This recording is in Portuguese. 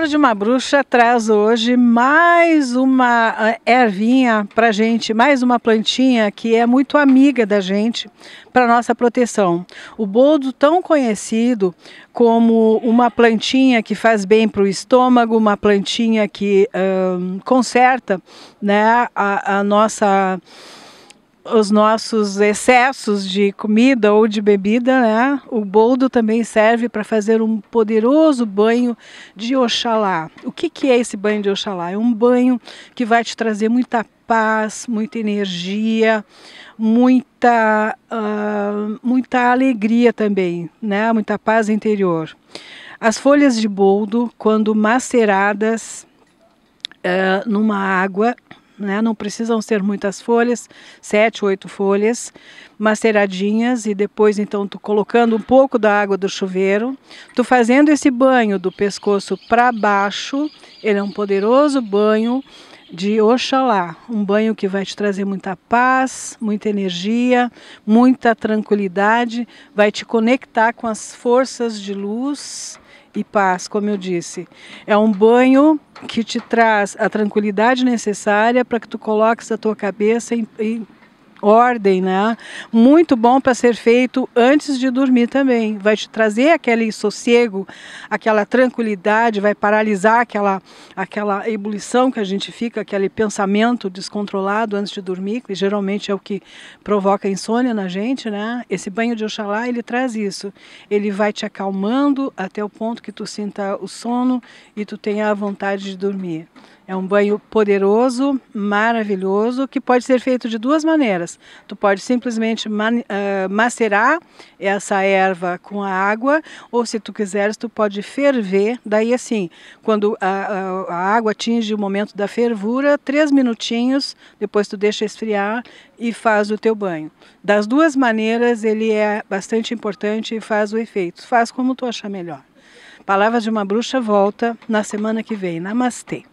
Palavra de uma Bruxa traz hoje mais uma ah, ervinha para gente, mais uma plantinha que é muito amiga da gente para nossa proteção. O boldo, tão conhecido como uma plantinha que faz bem para o estômago, uma plantinha que hum, conserta né, a, a nossa os nossos excessos de comida ou de bebida, né? O boldo também serve para fazer um poderoso banho de Oxalá. O que, que é esse banho de Oxalá? É um banho que vai te trazer muita paz, muita energia, muita, uh, muita alegria também, né? Muita paz interior. As folhas de boldo, quando maceradas uh, numa água, né? Não precisam ser muitas folhas, sete, oito folhas, maceradinhas e depois então tu colocando um pouco da água do chuveiro, tu fazendo esse banho do pescoço para baixo, ele é um poderoso banho de Oxalá, um banho que vai te trazer muita paz, muita energia, muita tranquilidade, vai te conectar com as forças de luz e paz, como eu disse. É um banho que te traz a tranquilidade necessária para que tu coloques a tua cabeça em, em ordem, né? Muito bom para ser feito antes de dormir também. Vai te trazer aquele sossego, aquela tranquilidade, vai paralisar aquela aquela ebulição que a gente fica, aquele pensamento descontrolado antes de dormir, que geralmente é o que provoca insônia na gente, né? Esse banho de Oxalá, ele traz isso. Ele vai te acalmando até o ponto que tu sinta o sono e tu tenha a vontade de dormir. É um banho poderoso, maravilhoso, que pode ser feito de duas maneiras. Tu pode simplesmente ah, macerar essa erva com a água, ou se tu quiseres, tu pode ferver. Daí, assim, quando a, a, a água atinge o momento da fervura, três minutinhos, depois tu deixa esfriar e faz o teu banho. Das duas maneiras, ele é bastante importante e faz o efeito. Faz como tu achar melhor. Palavras de uma bruxa volta na semana que vem. Namastê.